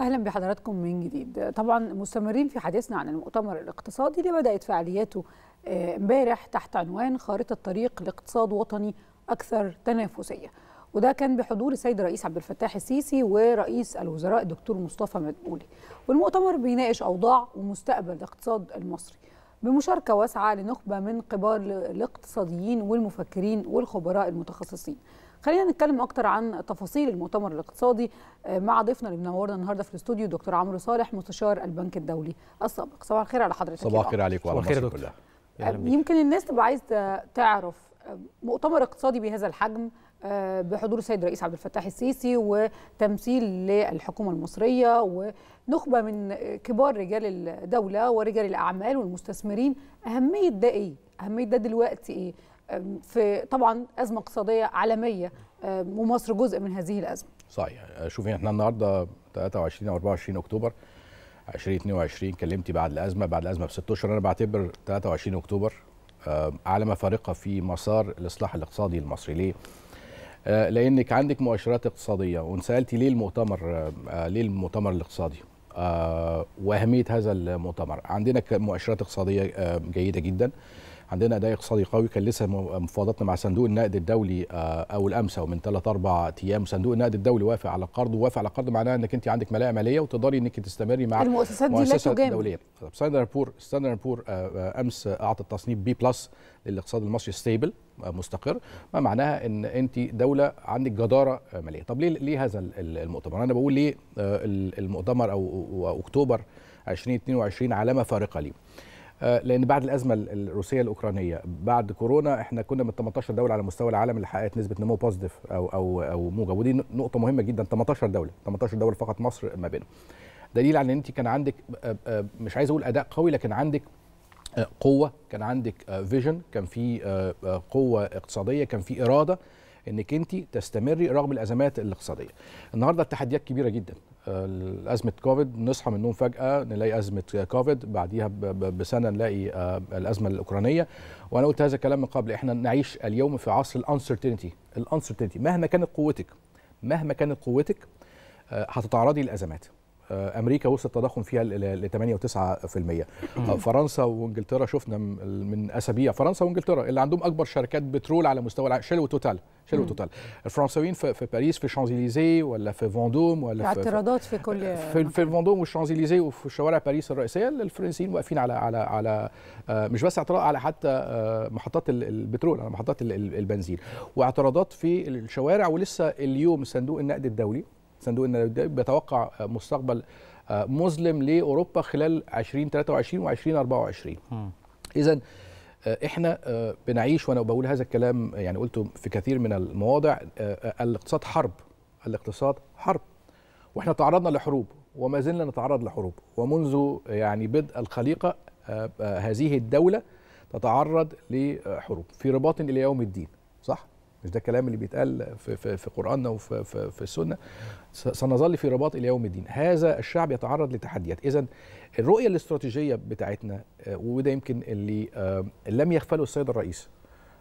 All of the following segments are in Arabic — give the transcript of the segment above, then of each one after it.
اهلا بحضراتكم من جديد طبعا مستمرين في حديثنا عن المؤتمر الاقتصادي اللي بدات فعالياته آه، امبارح تحت عنوان خارطه طريق لاقتصاد وطني اكثر تنافسيه وده كان بحضور السيد الرئيس عبد الفتاح السيسي ورئيس الوزراء الدكتور مصطفى مدبولي والمؤتمر بيناقش اوضاع ومستقبل الاقتصاد المصري بمشاركه واسعه لنخبه من قبال الاقتصاديين والمفكرين والخبراء المتخصصين خلينا نتكلم اكتر عن تفاصيل المؤتمر الاقتصادي آه، مع ضيفنا اللي منورنا النهارده في الاستوديو دكتور عمرو صالح مستشار البنك الدولي السابق صباح الخير على حضرتك صباح الخير عليك وعلى مصر كلها يمكن الناس تبقى عايزه تعرف آه، مؤتمر اقتصادي بهذا الحجم آه، بحضور السيد الرئيس عبد الفتاح السيسي وتمثيل للحكومه المصريه ونخبه من كبار رجال الدوله ورجال الاعمال والمستثمرين اهميه ده ايه؟ اهميه ده دلوقتي ايه؟ في طبعا أزمة اقتصادية عالمية ومصر جزء من هذه الأزمة صحيح أه، شوفي احنا النهارده 23 او 24 اكتوبر 2022 كلمتي بعد الازمه بعد الازمه بست اشهر انا بعتبر 23 اكتوبر أه، علامه فارقه في مسار الاصلاح الاقتصادي المصري ليه؟ أه، لانك عندك مؤشرات اقتصاديه وانسالتي ليه المؤتمر ليه المؤتمر الاقتصادي؟ واهميه هذا المؤتمر عندنا مؤشرات اقتصاديه جيده جدا عندنا اداء اقتصادي قوي كان لسه مفاوضاتنا مع صندوق النقد الدولي آه، اول امس او من ثلاث اربع ايام صندوق النقد الدولي وافق على القرض ووافق على القرض معناها انك انت عندك ملاءه ماليه وتقدري انك تستمري مع المؤسسات دي لا دوليه ستاندر بور ستاندر بور امس اعطى تصنيف بي بلس للاقتصاد المصري ستيبل آه، مستقر ما معناها ان انت دوله عندك جداره آه، ماليه طب ليه ليه هذا المؤتمر انا بقول ليه المؤتمر او اكتوبر 2022 علامه فارقه ليه آه، لان بعد الازمه الروسيه الاوكرانيه بعد كورونا احنا كنا من 18 دوله على مستوى العالم اللي حققت نسبه نمو بوزيتيف او او او موجب ودي نقطه مهمه جدا 18 دوله 18 دوله فقط مصر ما بينهم دليل على ان انت كان عندك آه، آه، مش عايز اقول اداء قوي لكن عندك قوه كان عندك فيجن كان في قوه اقتصاديه كان في اراده انك انت تستمري رغم الازمات الاقتصاديه النهارده التحديات كبيره جدا ازمه كوفيد نصحى من النوم فجاه نلاقي ازمه كوفيد بعديها بسنه نلاقي آه، الازمه الاوكرانيه وانا قلت هذا الكلام من قبل احنا نعيش اليوم في عصر الانسرتينتي الانسرتينتي مهما كانت قوتك مهما كانت قوتك آه، هتتعرضي للازمات آه، امريكا وصل التضخم فيها ل 8 و9% آه، فرنسا وانجلترا شفنا من اسابيع فرنسا وانجلترا اللي عندهم اكبر شركات بترول على مستوى العالم شيل وتوتال شيل وتوتال الفرنساويين في, في باريس في شانزليزي ولا في فوندوم ولا في اعتراضات في كل في, في فوندوم والشانزليزي وفي شوارع باريس الرئيسيه الفرنسيين واقفين على على على آه، مش بس اعتراض على حتى محطات البترول على محطات البنزين واعتراضات في الشوارع ولسه اليوم صندوق النقد الدولي صندوق النقد بيتوقع مستقبل آه، مظلم لاوروبا خلال 2023 و 2024 اذا احنا آه، بنعيش وانا بقول هذا الكلام يعني قلته في كثير من المواضع آه، الاقتصاد حرب الاقتصاد حرب واحنا تعرضنا لحروب وما زلنا نتعرض لحروب ومنذ يعني بدء الخليقه هذه الدوله تتعرض لحروب في رباط الى يوم الدين صح مش ده الكلام اللي بيتقال في في, في قراننا وفي في, في السنه سنظل في رباط الى يوم الدين هذا الشعب يتعرض لتحديات اذا الرؤيه الاستراتيجيه بتاعتنا آه، وده يمكن اللي آه، لم يغفله السيد الرئيس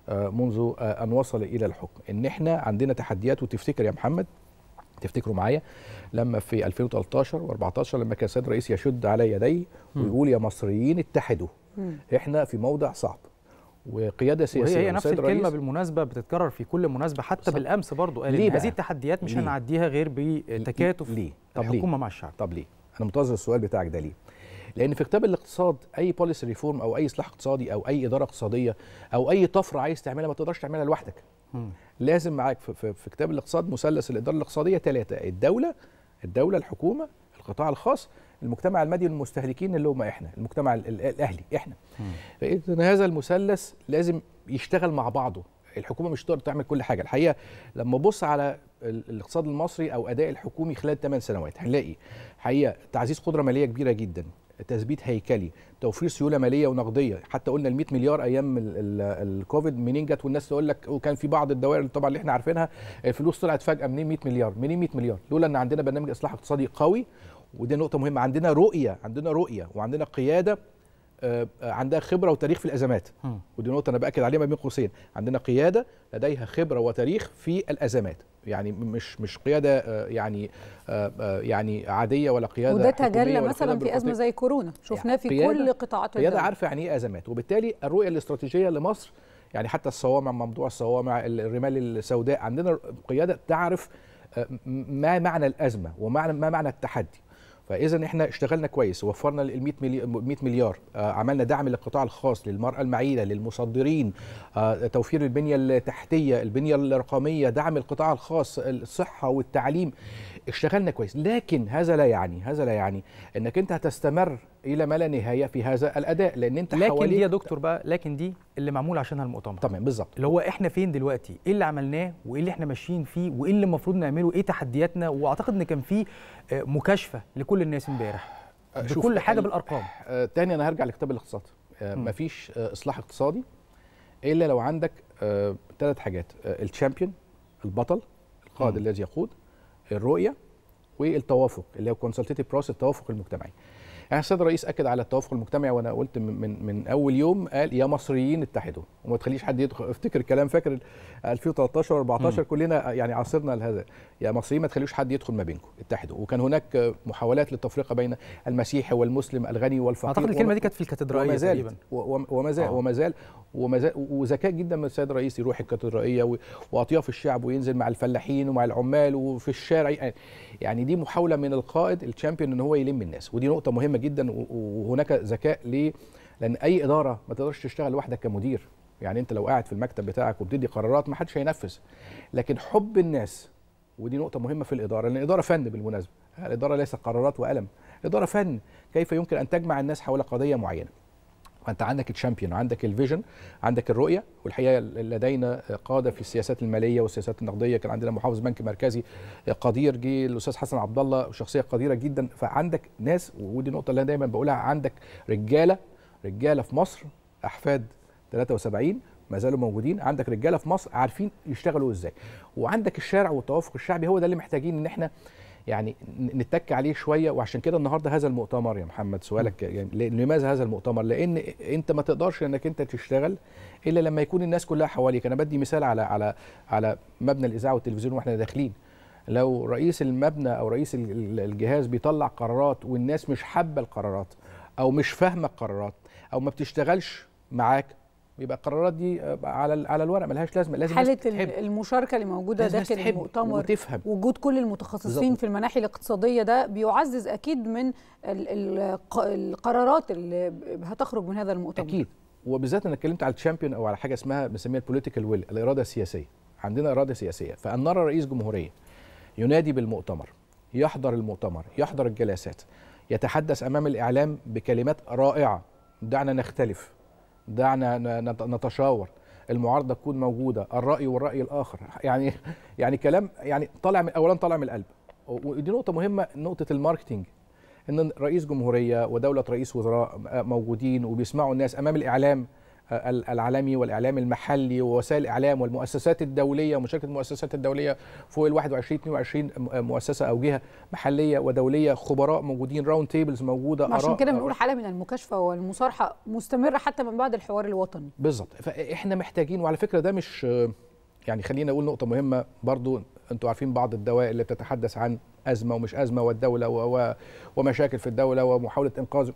آه، منذ ان وصل الى الحكم ان احنا عندنا تحديات وتفتكر يا محمد تفتكروا معايا لما في 2013 و14 لما كان السيد الرئيس يشد على يدي ويقول يا مصريين اتحدوا احنا في موضع صعب وقياده سياسيه وهي هي نفس الكلمه رئيس. بالمناسبه بتتكرر في كل مناسبه حتى صح. بالامس برضه قال هذه التحديات مش هنعديها غير بتكاتف ليه؟ طب الحكومه ليه؟ مع الشعب طب ليه انا منتظر السؤال بتاعك ده ليه لان في كتاب الاقتصاد اي بوليسي ريفورم او اي اصلاح اقتصادي او اي اداره اقتصاديه او اي طفره عايز تعملها ما تقدرش تعملها لوحدك م. لازم معاك في, في كتاب الاقتصاد مثلث الاداره الاقتصاديه ثلاثه الدوله الدوله الحكومه القطاع الخاص المجتمع المادي والمستهلكين اللي هم احنا المجتمع الاهلي احنا فقلت ان هذا المثلث لازم يشتغل مع بعضه الحكومه مش هتقدر تعمل كل حاجه الحقيقه لما ابص على الاقتصاد المصري او اداء الحكومي خلال 8 سنوات هنلاقي حقيقه تعزيز قدره ماليه كبيره جدا تثبيت هيكلي توفير سيوله ماليه ونقديه حتى قلنا ال 100 مليار ايام الكوفيد منين جت والناس تقول لك وكان في بعض الدوائر طبعا اللي احنا عارفينها الفلوس طلعت فجاه منين 100 مليار منين 100 مليار لولا ان عندنا برنامج اصلاح اقتصادي قوي ودي نقطه مهمه عندنا رؤيه عندنا رؤيه وعندنا قياده آه، آه، عندها خبره وتاريخ في الازمات ودي نقطه انا باكد عليها ما بين قوسين عندنا قياده لديها خبره وتاريخ في الازمات يعني مش مش قياده آه، يعني يعني عاديه ولا قياده وده تجلى مثلا في ازمه زي كورونا شفناه في قيادة كل قطاعات قياده عارفه يعني ايه ازمات وبالتالي الرؤيه الاستراتيجيه لمصر يعني حتى الصوامع موضوع الصوامع الرمال السوداء عندنا قياده تعرف ما معنى الازمه وما معنى التحدي فاذا احنا اشتغلنا كويس وفرنا ال 100 مليار آه، عملنا دعم للقطاع الخاص للمراه المعيله للمصدرين آه، توفير البنيه التحتيه البنيه الرقميه دعم القطاع الخاص الصحه والتعليم اشتغلنا كويس لكن هذا لا يعني هذا لا يعني انك انت هتستمر الى ما لا نهايه في هذا الاداء لان انت لكن دي يا دكتور بقى لكن دي اللي معمول عشانها المؤتمر تمام بالظبط اللي هو احنا فين دلوقتي ايه اللي عملناه وايه اللي احنا ماشيين فيه وايه اللي المفروض نعمله ايه تحدياتنا واعتقد ان كان في آه، مكاشفه لكل الناس امبارح آه، بكل حاجه بالارقام آه، تاني انا هرجع لكتاب الاقتصاد مفيش اصلاح اقتصادي الا لو عندك ثلاث حاجات الشامبيون البطل القائد الذي يقود الرؤيه والتوافق اللي هو كونسلتيف بروسس التوافق المجتمعي يعني السيد الرئيس اكد على التوافق المجتمعي وانا قلت من من اول يوم قال يا مصريين اتحدوا وما تخليش حد يفتكر الكلام فاكر 2013 14 كلنا يعني عاصرنا لهذا يا مصريين ما تخليوش حد يدخل ما بينكم اتحدوا وكان هناك محاولات للتفرقه بين المسيحي والمسلم الغني والفقير اعتقد الكلمه دي كانت في الكاتدرائيه تقريبا وما زال آه. وما زال وما زال وذكاء جدا من السيد الرئيس يروح الكاتدرائيه واطياف الشعب وينزل مع الفلاحين ومع العمال وفي الشارع يعني دي محاوله من القائد الشامبيون ان هو يلم الناس ودي نقطه مهمه جدا وهناك ذكاء ليه؟ لان اي اداره ما تقدرش تشتغل لوحدك كمدير يعني انت لو قاعد في المكتب بتاعك وبتدي قرارات ما حدش هينفذ لكن حب الناس ودي نقطه مهمه في الاداره لان الاداره فن بالمناسبه الاداره ليست قرارات وقلم الاداره فن كيف يمكن ان تجمع الناس حول قضيه معينه فانت عندك الشامبيون عندك الفيجن عندك الرؤيه والحقيقه لدينا قاده في السياسات الماليه والسياسات النقديه كان عندنا محافظ بنك مركزي قدير جه الاستاذ حسن عبد الله شخصيه قديره جدا فعندك ناس ودي النقطه اللي انا دايما بقولها عندك رجاله رجاله في مصر احفاد 73 ما زالوا موجودين عندك رجاله في مصر عارفين يشتغلوا ازاي وعندك الشارع والتوافق الشعبي هو ده اللي محتاجين ان احنا يعني نتك عليه شويه وعشان كده النهارده هذا المؤتمر يا محمد سؤالك يعني لماذا هذا المؤتمر؟ لان انت ما تقدرش انك انت تشتغل الا لما يكون الناس كلها حواليك، انا بدي مثال على على على مبنى الاذاعه والتلفزيون واحنا داخلين لو رئيس المبنى او رئيس الجهاز بيطلع قرارات والناس مش حابه القرارات او مش فاهمه القرارات او ما بتشتغلش معاك بيبقى القرارات دي آه، على على الورق ملهاش لازمه لازم حاله تحب. المشاركه اللي موجوده داخل المؤتمر وتفهم. وجود كل المتخصصين بالزبط. في المناحي الاقتصاديه ده بيعزز اكيد من القرارات اللي هتخرج من هذا المؤتمر اكيد وبالذات انا اتكلمت على الشامبيون او على حاجه اسمها بنسميها البوليتيكال ويل الاراده السياسيه عندنا اراده سياسيه فان نرى رئيس جمهوريه ينادي بالمؤتمر يحضر المؤتمر يحضر الجلسات يتحدث امام الاعلام بكلمات رائعه دعنا نختلف دعنا نتشاور المعارضه تكون موجوده الراي والراي الاخر يعني يعني كلام يعني طالع من اولا طالع من القلب ودي نقطه مهمه نقطه الماركتينج ان رئيس جمهوريه ودوله رئيس وزراء آه، موجودين وبيسمعوا الناس امام الاعلام العالمي والاعلام المحلي ووسائل الاعلام والمؤسسات الدوليه ومشاركه المؤسسات الدوليه فوق ال 21 22 مؤسسه او جهه محليه ودوليه خبراء موجودين راوند تيبلز موجوده عشان كده بنقول حاله من المكاشفه والمصارحه مستمره حتى من بعد الحوار الوطني بالظبط فاحنا محتاجين وعلى فكره ده مش يعني خلينا اقول نقطه مهمه برضو انتوا عارفين بعض الدوائر اللي بتتحدث عن ازمه ومش ازمه والدوله و... ومشاكل في الدوله ومحاوله انقاذ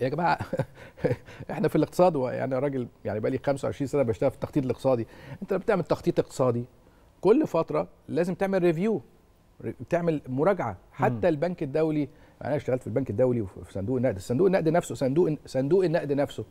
يا جماعه احنا في الاقتصاد يعني راجل يعني بقى لي 25 سنه بشتغل في التخطيط الاقتصادي انت لما بتعمل تخطيط اقتصادي كل فتره لازم تعمل ريفيو تعمل مراجعه حتى م. البنك الدولي يعني انا اشتغلت في البنك الدولي وفي صندوق النقد صندوق النقد نفسه صندوق صندوق النقد نفسه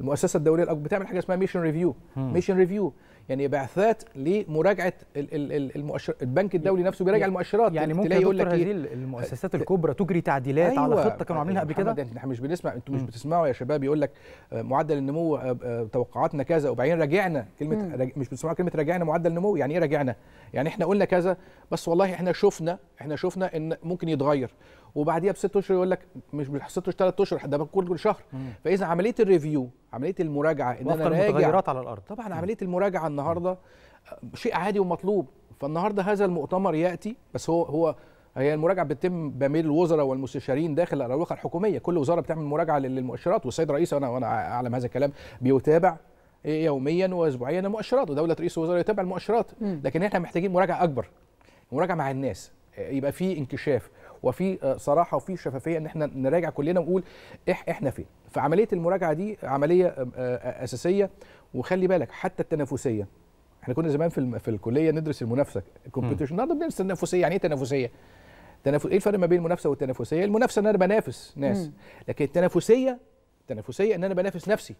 المؤسسه الدوليه بتعمل حاجه اسمها ميشن ريفيو ميشن ريفيو يعني بعثات لمراجعه المؤشر البنك الدولي نفسه بيراجع المؤشرات يعني ممكن يقول لك إيه؟ هذه المؤسسات الكبرى تجري تعديلات أيوة على خطه كانوا عاملينها قبل كده احنا مش بنسمع انتوا مش بتسمعوا يا شباب يقول لك آه، معدل النمو آه، آه، توقعاتنا كذا وبعدين راجعنا كلمه راج... مش بتسمعوا كلمه راجعنا معدل النمو يعني ايه راجعنا يعني احنا قلنا كذا بس والله احنا شفنا احنا شفنا ان ممكن يتغير وبعديها بست اشهر يقول لك مش ست اشهر ثلاث اشهر ده كل شهر فاذا عمليه الريفيو عمليه المراجعه ان انا راجع على الارض طبعا عمليه المراجعه النهارده شيء عادي ومطلوب فالنهارده هذا المؤتمر ياتي بس هو هو هي المراجعه بتتم بميل الوزراء والمستشارين داخل الاروقه الحكوميه كل وزاره بتعمل مراجعه للمؤشرات والسيد الرئيس انا وانا اعلم هذا الكلام بيتابع يوميا واسبوعيا المؤشرات ودوله رئيس الوزراء يتابع المؤشرات لكن احنا محتاجين مراجعه اكبر مراجعه مع الناس يبقى في انكشاف وفي آه، صراحه وفي شفافيه ان احنا نراجع كلنا ونقول احنا فين فعمليه المراجعه دي عمليه آه، آه، اساسيه وخلي بالك حتى التنافسيه احنا كنا زمان في في الكليه ندرس المنافسه كومبيتيشن النهارده بندرس التنافسيه يعني ايه تنافسيه تنافس ايه الفرق ما بين المنافسه والتنافسيه المنافسه ان انا بنافس ناس لكن التنافسيه التنافسيه ان انا بنافس نفسي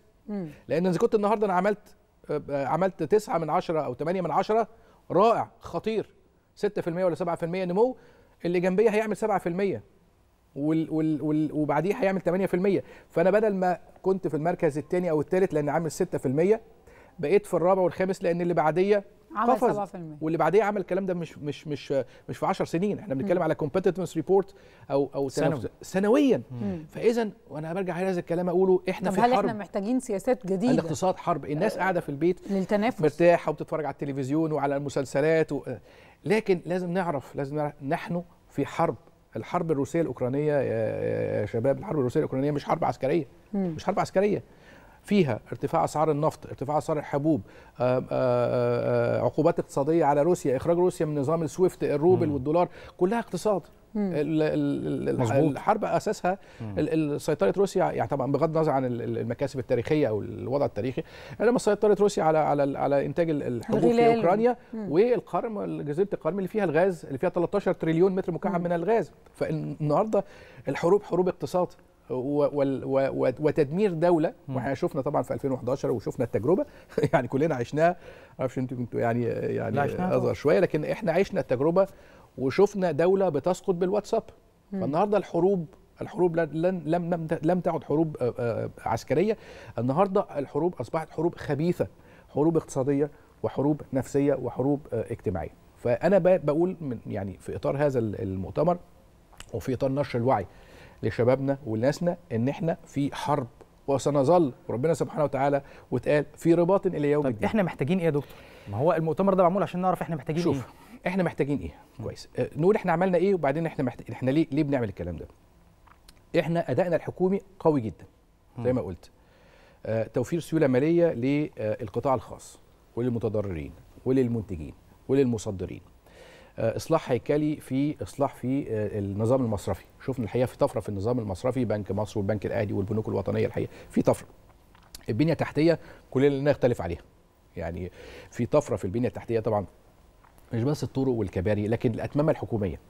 لان اذا كنت النهارده انا عملت عملت 9 من 10 او 8 من 10 رائع خطير 6% ولا 7% نمو اللي جنبيه هيعمل 7% وال وال وال وبعديه هيعمل 8% فانا بدل ما كنت في المركز الثاني او الثالث لان عامل 6% بقيت في الرابع والخامس لان اللي بعديه عمل قفز 7% واللي بعديه عمل الكلام ده مش مش مش مش في 10 سنين احنا بنتكلم على كومبيتيتنس ريبورت او او سنوي سنويا فاذا وانا برجع على هذا الكلام اقوله احنا في هل حرب احنا محتاجين سياسات جديده الاقتصاد حرب الناس قاعده في البيت للتنافس مرتاحه وبتتفرج على التلفزيون وعلى المسلسلات و... لكن لازم نعرف لازم نعرف نحن في حرب الحرب الروسيه الاوكرانيه يا شباب الحرب الروسيه الاوكرانيه مش حرب عسكريه مش حرب عسكريه فيها ارتفاع اسعار النفط ارتفاع اسعار الحبوب آه، آه، آه، عقوبات اقتصاديه على روسيا اخراج روسيا من نظام السويفت الروبل مم. والدولار كلها اقتصاد مزبوط. الحرب اساسها سيطره روسيا يعني طبعا بغض النظر عن المكاسب التاريخيه او الوضع التاريخي انما سيطره روسيا على على على انتاج الحبوب في اوكرانيا والقرم جزيره القرم اللي فيها الغاز اللي فيها 13 تريليون متر مكعب من الغاز فالنهارده الحروب حروب اقتصاد وتدمير دوله واحنا شفنا طبعا في 2011 وشفنا التجربه يعني كلنا عشناها معرفش انتوا كنتوا يعني يعني اصغر شويه لكن احنا عشنا التجربه وشفنا دوله بتسقط بالواتساب فالنهارده الحروب الحروب لن لم لم لم تعد حروب آه، آه، عسكريه النهارده الحروب اصبحت حروب خبيثه حروب اقتصاديه وحروب نفسيه وحروب آه، اجتماعيه فانا بقول من يعني في اطار هذا المؤتمر وفي اطار نشر الوعي لشبابنا ولناسنا ان احنا في حرب وسنظل ربنا سبحانه وتعالى واتقال في رباط الى يوم طب الدين. احنا محتاجين ايه يا دكتور؟ ما هو المؤتمر ده معمول عشان نعرف احنا محتاجين شوف. ايه احنا محتاجين ايه؟ كويس اه نقول احنا عملنا ايه وبعدين احنا محت... احنا ليه ليه بنعمل الكلام ده؟ احنا ادائنا الحكومي قوي جدا زي ما قلت اه توفير سيوله ماليه للقطاع الخاص وللمتضررين وللمنتجين وللمصدرين آه، اصلاح هيكلي في اصلاح في آه، النظام المصرفي شفنا الحقيقه في طفره في النظام المصرفي بنك مصر والبنك الاهلي والبنوك الوطنيه الحقيقه في طفره البنيه التحتيه كلنا نختلف عليها يعني في طفره في البنيه التحتيه طبعا مش بس الطرق والكباري لكن الاتمامه الحكوميه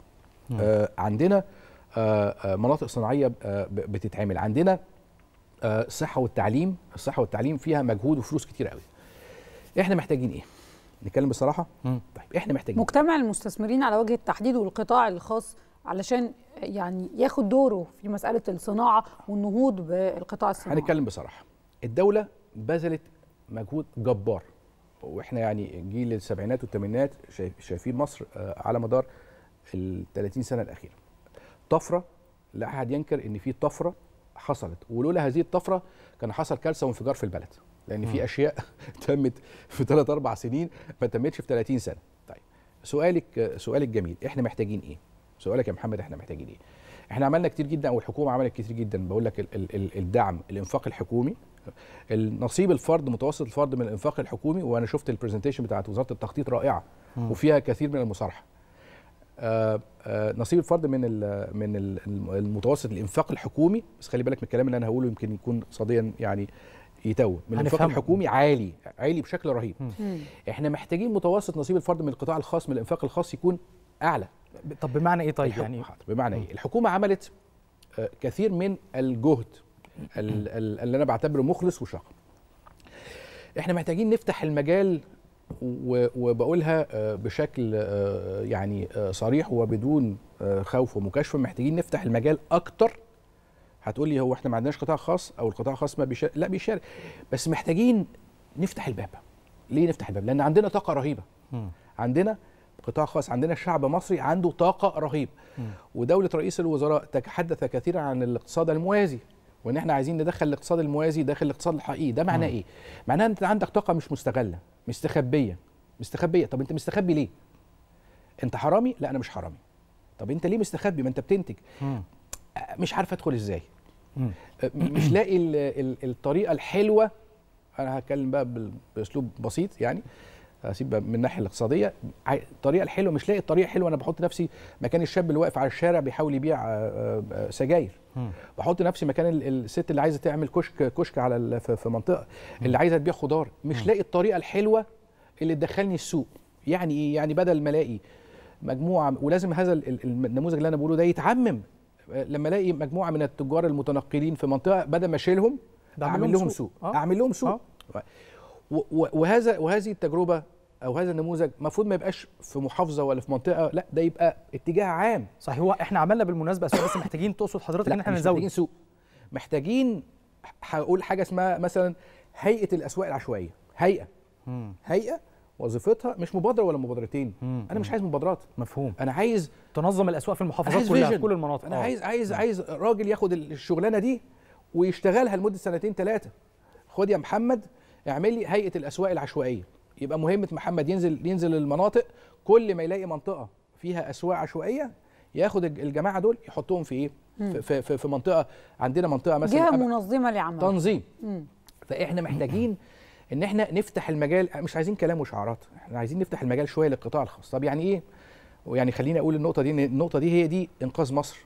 آه عندنا آه،, آه مناطق صناعيه آه بتتعمل عندنا الصحه والتعليم الصحه والتعليم فيها مجهود وفلوس كتير قوي احنا محتاجين ايه نتكلم بصراحه مم. طيب احنا محتاجين مجتمع المستثمرين على وجه التحديد والقطاع الخاص علشان يعني ياخد دوره في مساله الصناعه والنهوض بالقطاع الصناعي هنتكلم بصراحه الدوله بذلت مجهود جبار واحنا يعني جيل السبعينات والثمانينات شايفين مصر آه، على مدار ال 30 سنه الاخيره طفره لا احد ينكر ان في طفره حصلت ولولا هذه الطفره كان حصل كارثه وانفجار في البلد لان في اشياء تمت في 3 4 سنين ما تمتش في 30 سنه طيب سؤالك سؤالك جميل احنا محتاجين ايه سؤالك يا محمد احنا محتاجين ايه احنا عملنا كتير جدا او الحكومه عملت كتير جدا بقول لك الدعم الانفاق الحكومي النصيب الفرد متوسط الفرد من الانفاق الحكومي وانا شفت البرزنتيشن بتاعت وزاره التخطيط رائعه وفيها كثير من المصارحه آه، آه، نصيب الفرد من من المتوسط الانفاق الحكومي بس خلي بالك من الكلام اللي انا هقوله يمكن يكون اقتصاديا يعني يتوه من الانفاق الحكومي عالي عالي بشكل رهيب مم. احنا محتاجين متوسط نصيب الفرد من القطاع الخاص من الانفاق الخاص يكون اعلى طب بمعنى ايه طيب يعني بمعنى ايه الحكومه عملت آه، كثير من الجهد اللي انا بعتبره مخلص وشاق احنا محتاجين نفتح المجال وبقولها آه، بشكل آه، يعني آه، صريح وبدون خوف ومكاشفه محتاجين نفتح المجال اكتر هتقول لي هو احنا ما عندناش قطاع خاص او القطاع الخاص ما بيشارك لا بيشارك بس محتاجين نفتح الباب ليه نفتح الباب لان عندنا طاقه رهيبه عندنا قطاع خاص عندنا الشعب المصري عنده طاقه رهيب ودوله رئيس الوزراء تتحدث كثيرا عن الاقتصاد الموازي وان احنا عايزين ندخل الاقتصاد الموازي داخل الاقتصاد الحقيقي ده معناه ايه معناه ان انت عندك طاقه مش مستغله مستخبيه مستخبيه طب انت مستخبي ليه انت حرامي لا انا مش حرامي طب انت ليه مستخبي ما انت بتنتج مم. أه، مش عارف ادخل ازاي مم. أه، مش لاقي الطريقه الحلوه انا هتكلم بقى باسلوب بسيط يعني اسيب من الناحيه الاقتصاديه الطريقه الحلوه مش لاقي الطريقه الحلوه انا بحط نفسي مكان الشاب اللي واقف على الشارع بيحاول يبيع آه، آه، سجاير بحط نفسي مكان الست اللي عايزه تعمل كشك كشك على في منطقه اللي عايزه تبيع خضار مش لاقي الطريقه الحلوه اللي تدخلني السوق يعني ايه يعني بدل ما الاقي مجموعه ولازم هذا النموذج اللي انا بقوله ده يتعمم آه، لما الاقي مجموعه من التجار المتنقلين في منطقه بدل ما اشيلهم اعمل لهم سوق, سوق. آه. اعمل لهم سوق آه. وهذا وهذه التجربه او هذا النموذج المفروض ما يبقاش في محافظه ولا في منطقه لا ده يبقى اتجاه عام صحيح هو احنا عملنا بالمناسبه بس محتاجين تقصد حضرتك ان احنا نزود محتاجين سوق محتاجين هقول حاجه اسمها مثلا هيئه الاسواق العشوائيه هيئه مم. هيئه وظيفتها مش مبادره ولا مبادرتين مم. انا مش عايز مبادرات مفهوم انا عايز تنظم الاسواق في المحافظات كلها في كل المناطق انا أوه. عايز آه. عايز عايز راجل ياخد الشغلانه دي ويشتغلها لمده سنتين ثلاثه خد يا محمد اعمل لي هيئه الاسواق العشوائيه يبقى مهمه محمد ينزل ينزل المناطق كل ما يلاقي منطقه فيها اسواق عشوائيه ياخد الجماعه دول يحطهم في ايه في, في, في منطقه عندنا منطقه مثلا جهه منظمه لعمل تنظيم مم. فاحنا محتاجين ان احنا نفتح المجال مش عايزين كلام وشعارات احنا عايزين نفتح المجال شويه للقطاع الخاص طب يعني ايه ويعني خليني اقول النقطه دي النقطه دي هي دي انقاذ مصر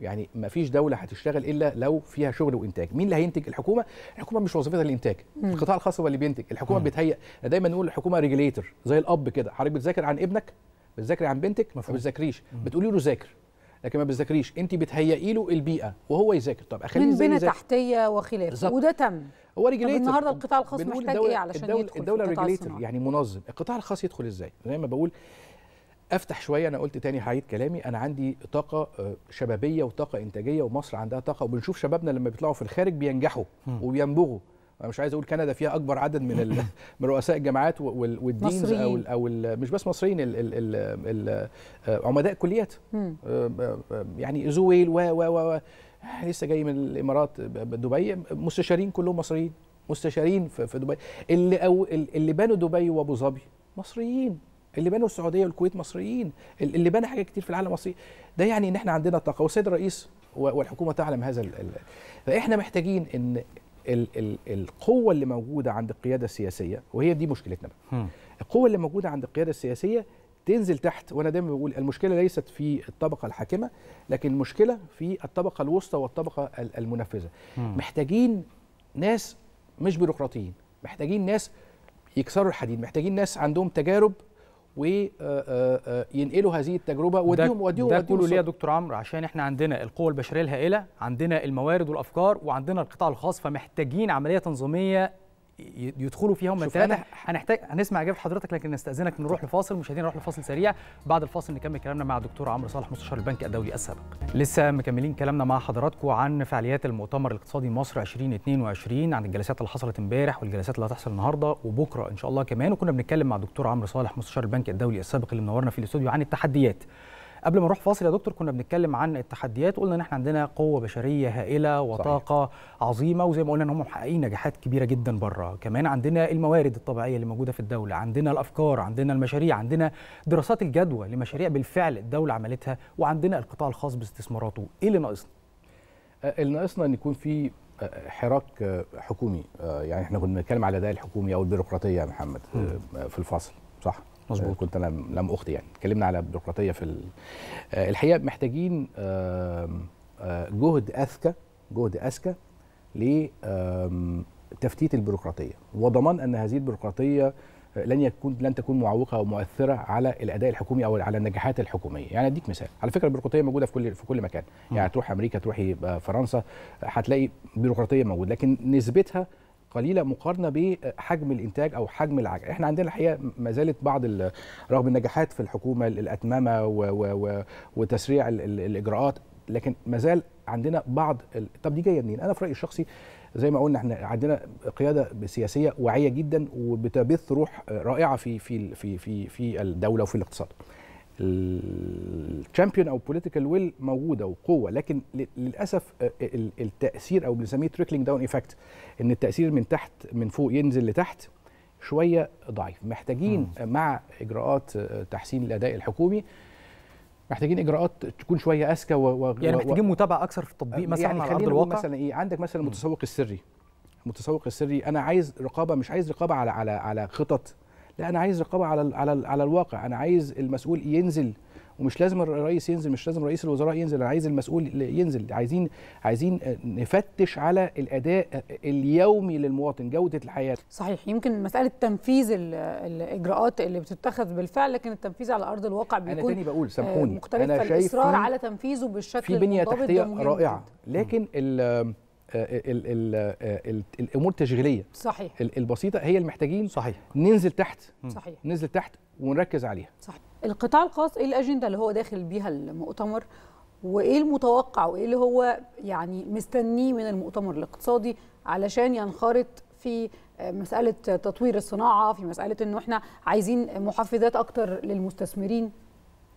يعني ما فيش دوله هتشتغل الا لو فيها شغل وانتاج مين اللي هينتج الحكومه الحكومه مش وظيفتها الانتاج القطاع الخاص هو اللي بينتج الحكومه بتهيئ دايما نقول الحكومه ريجليتر زي الاب كده حضرتك بتذاكر عن ابنك بتذاكري عن بنتك ما بتذاكريش بتقولي له ذاكر لكن ما بتذاكريش انت بتهيئي له البيئه وهو يذاكر طب اخليه من بنى تحتيه وخلافه وده تم هو ريجليتر النهارده القطاع الخاص محتاج ايه علشان الدولة يدخل الدولة ريجليتر يعني منظم القطاع الخاص يدخل ازاي زي ما بقول افتح شويه انا قلت تاني هعيد كلامي انا عندي طاقه آه، شبابيه وطاقه انتاجيه ومصر عندها طاقه وبنشوف شبابنا لما بيطلعوا في الخارج بينجحوا وبينبغوا انا مش عايز اقول كندا فيها اكبر عدد من من رؤساء الجامعات والدينز او او مش بس مصريين آه، عمداء كليات آه، يعني زويل و و و لسه جاي من الامارات دبي مستشارين كلهم مصريين مستشارين في دبي اللي او اللي بنوا دبي وابو ظبي مصريين اللي بنوا السعوديه والكويت مصريين اللي بنى حاجات كتير في العالم مصري ده يعني ان احنا عندنا طاقه والسيد الرئيس والحكومه تعلم هذا فاحنا محتاجين ان الـ الـ القوه اللي موجوده عند القياده السياسيه وهي دي مشكلتنا بقى القوه اللي موجوده عند القياده السياسيه تنزل تحت وانا دايما بقول المشكله ليست في الطبقه الحاكمه لكن المشكله في الطبقه الوسطى والطبقه المنفذه مم. محتاجين ناس مش بيروقراطيين محتاجين ناس يكسروا الحديد محتاجين ناس عندهم تجارب وينقلوا آه، آه، آه، هذه التجربه وديهم وديهم ده كله ليه يا دكتور عمرو عشان احنا عندنا القوه البشريه الهائله عندنا الموارد والافكار وعندنا القطاع الخاص فمحتاجين عمليه تنظيميه يدخلوا فيها هم الثلاثه هنحتاج هنسمع اجابه حضرتك لكن نستاذنك نروح لفاصل مشاهدينا نروح لفاصل سريع بعد الفاصل نكمل كلامنا مع الدكتور عمرو صالح مستشار البنك الدولي السابق لسه مكملين كلامنا مع حضراتكم عن فعاليات المؤتمر الاقتصادي مصر 2022 عن الجلسات اللي حصلت امبارح والجلسات اللي هتحصل النهارده وبكره ان شاء الله كمان وكنا بنتكلم مع الدكتور عمرو صالح مستشار البنك الدولي السابق اللي منورنا في الاستوديو عن التحديات قبل ما نروح فاصل يا دكتور كنا بنتكلم عن التحديات قلنا ان احنا عندنا قوه بشريه هائله وطاقه صحيح. عظيمه وزي ما قلنا ان هم محققين نجاحات كبيره جدا بره كمان عندنا الموارد الطبيعيه اللي موجوده في الدوله عندنا الافكار عندنا المشاريع عندنا دراسات الجدوى لمشاريع بالفعل الدوله عملتها وعندنا القطاع الخاص باستثماراته ايه اللي ناقصنا آه، اللي ناقصنا ان يكون في آه، حراك آه، حكومي يعني احنا كنا بنتكلم على الاداء الحكومي او البيروقراطيه يا محمد في الفاصل صح مظبوط آه، كنت انا لم اختي يعني اتكلمنا على البيروقراطيه في آه، الحقيقه محتاجين آه، جهد اذكى جهد اذكى لتفتيت البيروقراطيه وضمان ان هذه البيروقراطيه لن يكون لن تكون معوقه او مؤثره على الاداء الحكومي او على النجاحات الحكوميه يعني اديك مثال على فكره البيروقراطيه موجوده في كل في كل مكان يعني تروح امريكا تروح فرنسا هتلاقي بيروقراطيه موجوده لكن نسبتها قليله مقارنه بحجم الانتاج او حجم العجله احنا عندنا الحقيقه ما زالت بعض رغم النجاحات في الحكومه الاتمامه وتسريع الاجراءات لكن ما زال عندنا بعض طب دي جايه منين انا في رايي الشخصي زي ما قلنا احنا عندنا قياده سياسيه واعيه جدا وبتبث روح رائعه في في في في, في الدوله وفي الاقتصاد الشامبيون او بوليتيكال ويل موجوده وقوه لكن للاسف آه، آه، التاثير او بنسميه تريكلينج داون ايفكت ان التاثير من تحت من فوق ينزل لتحت شويه ضعيف محتاجين مع اجراءات آه، تحسين الاداء الحكومي محتاجين اجراءات تكون شويه اذكى و... يعني محتاجين متابعه اكثر في التطبيق مثلا يعني خلينا ارض الواقع مثلا ايه عندك مثلا المتسوق السري المتسوق السري انا عايز رقابه مش عايز رقابه على على على خطط لا انا عايز رقابه على على على الواقع انا عايز المسؤول ينزل ومش لازم الرئيس ينزل مش لازم رئيس الوزراء ينزل انا عايز المسؤول ينزل عايزين عايزين آه، نفتش على الاداء آه، اليومي للمواطن جوده الحياه صحيح يمكن مساله تنفيذ الاجراءات اللي بتتخذ بالفعل لكن التنفيذ على ارض الواقع بيكون انا تاني بقول آه، سامحوني انا شايف الاصرار على تنفيذه بالشكل في بنيه تحتيه رائعه لكن آه، آه، الامور التشغيليه صحيح البسيطه هي اللي محتاجين صحيح ننزل تحت صحيح ننزل تحت ونركز عليها صحيح القطاع الخاص ايه الاجنده اللي هو داخل بيها المؤتمر وايه المتوقع وايه اللي هو يعني مستنيه من المؤتمر الاقتصادي علشان ينخرط في مساله تطوير الصناعه في مساله انه احنا عايزين محفزات اكتر للمستثمرين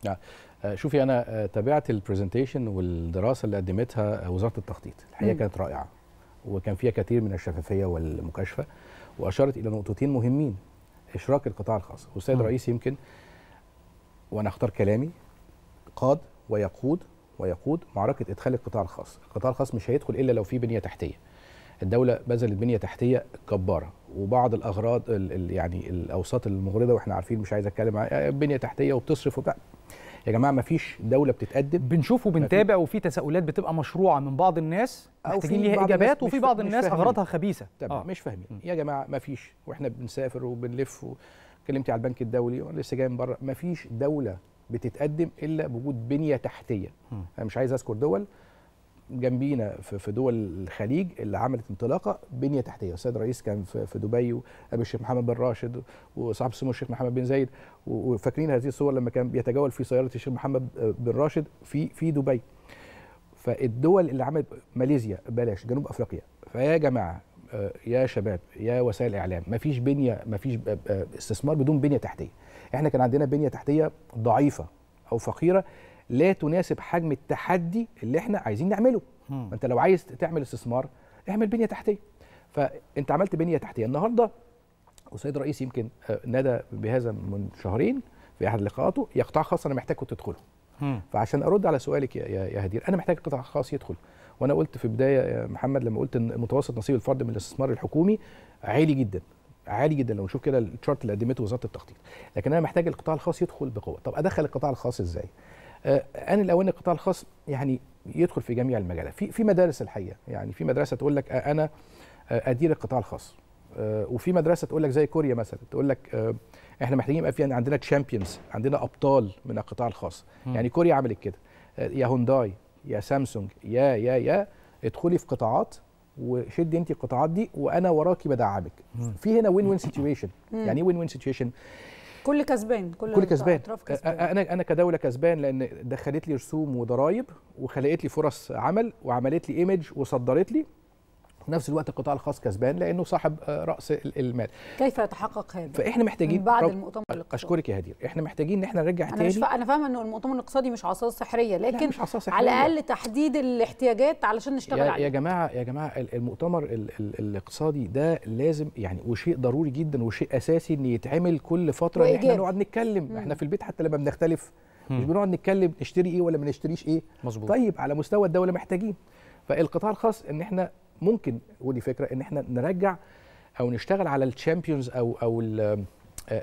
نعم. آه، شوفي انا آه، تابعت البرزنتيشن والدراسه اللي قدمتها آه، وزاره التخطيط الحقيقه كانت رائعه وكان فيها كثير من الشفافيه والمكاشفه واشارت الى نقطتين مهمين اشراك القطاع الخاص والسيد الرئيس يمكن وانا اختار كلامي قاد ويقود ويقود معركه ادخال القطاع الخاص القطاع الخاص مش هيدخل الا لو في بنيه تحتيه الدوله بذلت بنيه تحتيه جباره وبعض الاغراض الـ يعني الاوساط المغرضه واحنا عارفين مش عايز اتكلم بنيه تحتيه وبتصرف وبتاع يا جماعه ما فيش دوله بتتقدم بنشوف وبنتابع وفي تساؤلات بتبقى مشروعه من بعض الناس أو محتاجين ليها اجابات وفي بعض الناس اغراضها خبيثه طبعا آه. مش فاهمين يا جماعه ما فيش واحنا بنسافر وبنلف وكلمتي على البنك الدولي وانا لسه جاي من بره ما فيش دوله بتتقدم الا بوجود بنيه تحتيه م. انا مش عايز اذكر دول جنبينا في دول الخليج اللي عملت انطلاقه بنيه تحتيه، السيد الرئيس كان في دبي وقابل الشيخ محمد بن راشد وصاحب السمو الشيخ محمد بن زايد وفاكرين هذه الصور لما كان بيتجول في سياره الشيخ محمد بن راشد في في دبي. فالدول اللي عملت ماليزيا بلاش جنوب افريقيا فيا جماعه آه، يا شباب يا وسائل اعلام مفيش بنيه مفيش آه، آه، استثمار بدون بنيه تحتيه احنا كان عندنا بنيه تحتيه ضعيفه او فقيره لا تناسب حجم التحدي اللي احنا عايزين نعمله ما انت لو عايز تعمل استثمار اعمل بنيه تحتيه فانت عملت بنيه تحتيه النهارده والسيد الرئيس يمكن آه، نادى بهذا من شهرين في احد لقاءاته يا قطاع خاص انا محتاجكم تدخلوا فعشان ارد على سؤالك يا هدير انا محتاج قطاع خاص يدخل وانا قلت في بدايه يا محمد لما قلت ان متوسط نصيب الفرد من الاستثمار الحكومي عالي جدا عالي جدا لو نشوف كده الشارت اللي قدمته وزاره التخطيط لكن انا محتاج القطاع الخاص يدخل بقوه طب ادخل القطاع الخاص ازاي آه، ان الاوان القطاع الخاص يعني يدخل في جميع المجالات في في مدارس الحقيقه يعني في مدرسه تقول لك انا ادير القطاع الخاص آه، وفي مدرسه تقول لك زي كوريا مثلا تقول لك آه، احنا محتاجين يبقى في عندنا تشامبيونز عندنا ابطال من القطاع الخاص م. يعني كوريا عملت كده يا هونداي يا سامسونج يا يا يا ادخلي في قطاعات وشدي انت القطاعات دي وانا وراكي بدعمك في هنا وين وين سيتويشن يعني ايه وين وين سيتويشن كل كسبان كل, كل كسبان. كسبان انا انا كدوله كسبان لان دخلت لي رسوم وضرائب وخلقت لي فرص عمل وعملت لي ايمج وصدرت لي وفي نفس الوقت القطاع الخاص كسبان لانه صاحب آه، راس المال كيف يتحقق هذا فاحنا محتاجين بعد رب... المؤتمر الاقتصادي اشكرك يا هدير احنا محتاجين ان احنا نرجع أنا تاني مش ف... انا فاهمه ان المؤتمر الاقتصادي مش عصا سحريه لكن مش سحرية. على الاقل تحديد الاحتياجات علشان نشتغل عليها عليه يا جماعه يا جماعه المؤتمر ال... ال... الاقتصادي ده لازم يعني وشيء ضروري جدا وشيء اساسي ان يتعمل كل فتره ان احنا نقعد نتكلم مم. احنا في البيت حتى لما بنختلف مم. مش بنقعد نتكلم نشتري ايه ولا ما نشتريش ايه مظبوط طيب على مستوى الدوله محتاجين فالقطاع الخاص ان احنا ممكن ودي فكره ان احنا نرجع او نشتغل على الشامبيونز او او آه،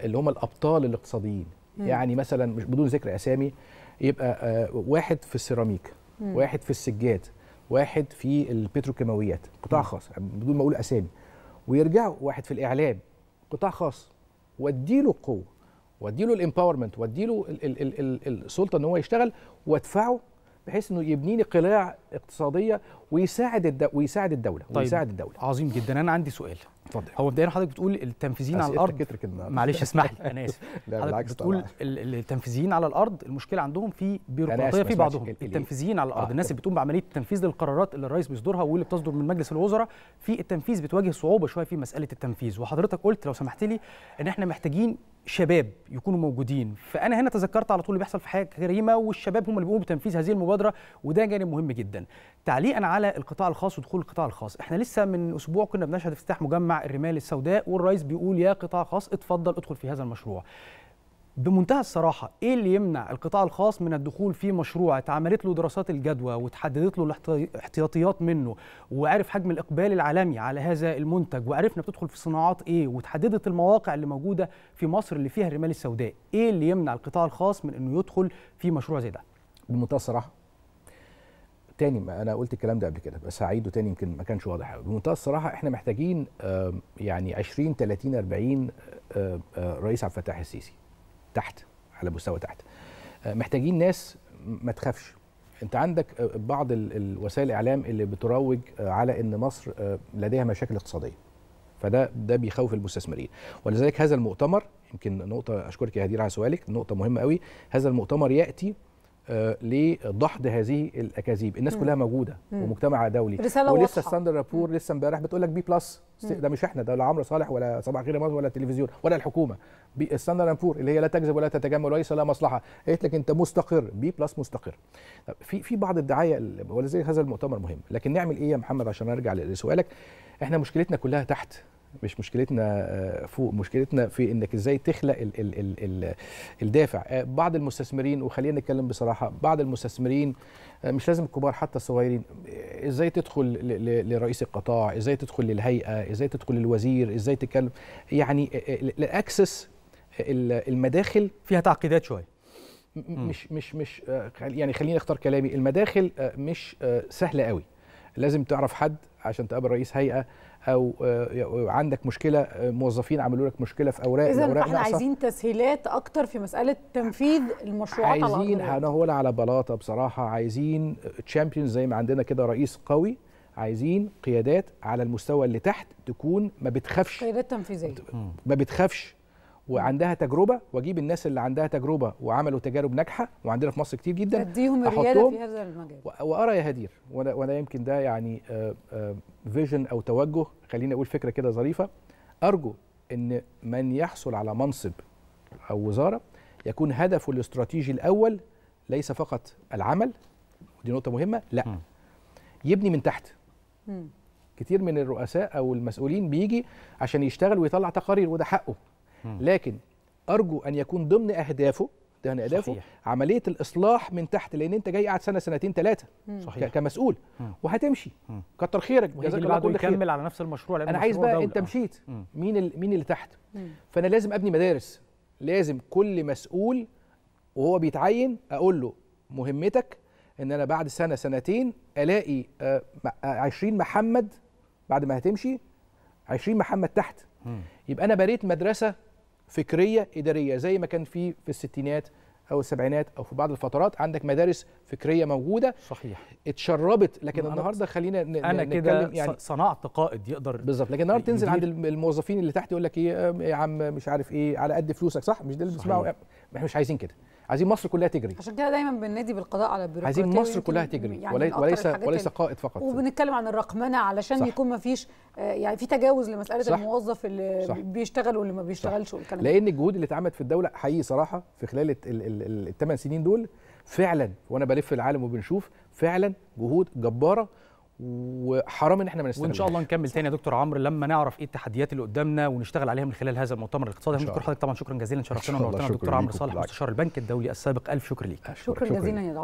اللي هم الابطال الاقتصاديين مم. يعني مثلا مش بدون ذكر اسامي يبقى آه، واحد في السيراميك مم. واحد في السجاد واحد في البتروكيماويات قطاع خاص يعني بدون ما اقول اسامي ويرجعوا واحد في الاعلام قطاع خاص واديله القوه واديله الامباورمنت واديله السلطه ان هو يشتغل وادفعه بحيث انه يبني لي قلاع اقتصاديه ويساعد الد... ويساعد الدوله طيب. ويساعد الدوله عظيم جدا انا عندي سؤال اتفضل هو مبدئيا حضرتك بتقول التنفيذيين على الارض معلش اسمح لي انا اسف حضرتك بتقول التنفيذيين على الارض المشكله عندهم في بيروقراطيه في بعضهم التنفيذيين على الارض آه. الناس اللي بتقوم بعمليه التنفيذ للقرارات اللي الرئيس بيصدرها واللي بتصدر من مجلس الوزراء في التنفيذ بتواجه صعوبه شويه في مساله التنفيذ وحضرتك قلت لو سمحت لي ان احنا محتاجين شباب يكونوا موجودين فانا هنا تذكرت على طول اللي بيحصل في حياه كريمه والشباب هم اللي بيقوموا بتنفيذ هذه المبادره وده جانب مهم جدا جدا تعليقا على القطاع الخاص ودخول القطاع الخاص احنا لسه من اسبوع كنا بنشهد افتتاح مجمع الرمال السوداء والرئيس بيقول يا قطاع خاص اتفضل ادخل في هذا المشروع بمنتهى الصراحة إيه اللي يمنع القطاع الخاص من الدخول في مشروع اتعملت له دراسات الجدوى وتحددت له الاحتياطيات منه وعرف حجم الإقبال العالمي على هذا المنتج وعرفنا بتدخل في صناعات إيه وتحددت المواقع اللي موجودة في مصر اللي فيها الرمال السوداء إيه اللي يمنع القطاع الخاص من أنه يدخل في مشروع زي ده بمنتهى الصراحة تاني ما انا قلت الكلام ده قبل كده بس هعيده تاني يمكن ما كانش واضح قوي بمنتهى الصراحه احنا محتاجين يعني 20 30 40 رئيس عبد الفتاح السيسي تحت على مستوى تحت آه، محتاجين ناس ما تخافش انت عندك آه، بعض الوسائل الاعلام اللي بتروج آه، على ان مصر لديها مشاكل اقتصاديه فده ده بيخوف المستثمرين ولذلك هذا المؤتمر يمكن نقطه اشكرك يا هدير على سؤالك نقطه مهمه قوي هذا المؤتمر ياتي آه، لدحض هذه الاكاذيب الناس كلها موجوده ومجتمع دولي رسالة ولسه واضحة. ستاندر رابور لسه امبارح بتقول لك بي بلس ده مش احنا ده لا عمرو صالح ولا صباح خير مصر ولا التلفزيون ولا الحكومه ستاندر رابور اللي هي لا تكذب ولا تتجمل وليس لها مصلحه قالت لك انت مستقر بي بلس مستقر في في بعض الدعايه ولذلك هذا المؤتمر مهم لكن نعمل ايه يا محمد عشان ارجع لسؤالك احنا مشكلتنا كلها تحت مش مشكلتنا آه، فوق مشكلتنا في انك ازاي تخلق ال ال ال الـ الدافع آه، بعض المستثمرين وخلينا نتكلم بصراحه بعض المستثمرين آه، مش لازم الكبار حتى الصغيرين ازاي تدخل لرئيس القطاع ازاي تدخل للهيئه ازاي تدخل للوزير ازاي تتكلم يعني الاكسس المداخل فيها تعقيدات شويه مش مش مش يعني خليني اختار كلامي المداخل مش سهله قوي لازم تعرف حد عشان تقابل رئيس هيئه آه، او عندك مشكله آه، موظفين عملوا لك مشكله في اوراق اذا احنا نقصة. عايزين تسهيلات اكتر في مساله تنفيذ المشروعات عايزين انا هقول على بلاطه بصراحه عايزين تشامبيونز آه، زي ما عندنا كده رئيس قوي عايزين قيادات على المستوى اللي تحت تكون ما بتخافش قيادات تنفيذيه ما بتخافش وعندها تجربه واجيب الناس اللي عندها تجربه وعملوا تجارب ناجحه وعندنا في مصر كتير جدا اديهم الرياده في هذا المجال وارى يا هدير وانا وانا يمكن ده يعني فيجن آه، آه، او توجه خليني اقول فكره كده ظريفه ارجو ان من يحصل على منصب او وزاره يكون هدفه الاستراتيجي الاول ليس فقط العمل ودي نقطه مهمه لا م. يبني من تحت م. كتير من الرؤساء او المسؤولين بيجي عشان يشتغل ويطلع تقارير وده حقه لكن ارجو ان يكون ضمن اهدافه ضمن اهدافه صحيح. عمليه الاصلاح من تحت لان انت جاي قاعد سنه سنتين ثلاثه صحيح. كمسؤول مم. وهتمشي كتر خيرك جزاك الله كل خير يكمل على نفس المشروع انا عايز بقى دولة. انت آه. مشيت مم. مين ال... مين اللي تحت مم. فانا لازم ابني مدارس لازم كل مسؤول وهو بيتعين اقول له مهمتك ان انا بعد سنه سنتين الاقي 20 آه، آه، محمد بعد ما هتمشي 20 محمد تحت يبقى انا بريت مدرسه فكريه اداريه زي ما كان في في الستينات او السبعينات او في بعض الفترات عندك مدارس فكريه موجوده صحيح اتشربت لكن النهارده خلينا انا كده يعني صنعت قائد يقدر بالظبط لكن النهارده تنزل عند الموظفين اللي تحت يقول لك ايه يا عم مش عارف ايه على قد فلوسك صح مش ده اللي بنسمعه احنا مش عايزين كده عايزين مصر كلها تجري عشان كده دايما بننادي بالقضاء على البيروقراطيه عايزين مصر كلها تجري يعني وليس وليس, وليس قائد فقط وبنتكلم عن الرقمنه علشان صح. يكون ما فيش آه، يعني في تجاوز لمساله صح. الموظف اللي صح. بيشتغل واللي ما بيشتغلش والكلام ده لان الجهود اللي اتعملت في الدوله حقيقي صراحه في خلال الثمان سنين دول فعلا وانا بلف العالم وبنشوف فعلا جهود جباره وحرام ان احنا ما وان شاء الله نكمل تاني يا دكتور عمرو لما نعرف ايه التحديات اللي قدامنا ونشتغل عليها من خلال هذا المؤتمر الاقتصادي شكرا حضرتك طبعا شكرا جزيلا شرفتنا ونورتنا دكتور عمرو صالح مستشار البنك الدولي السابق الف شكر ليك شكرا, جزيلا يا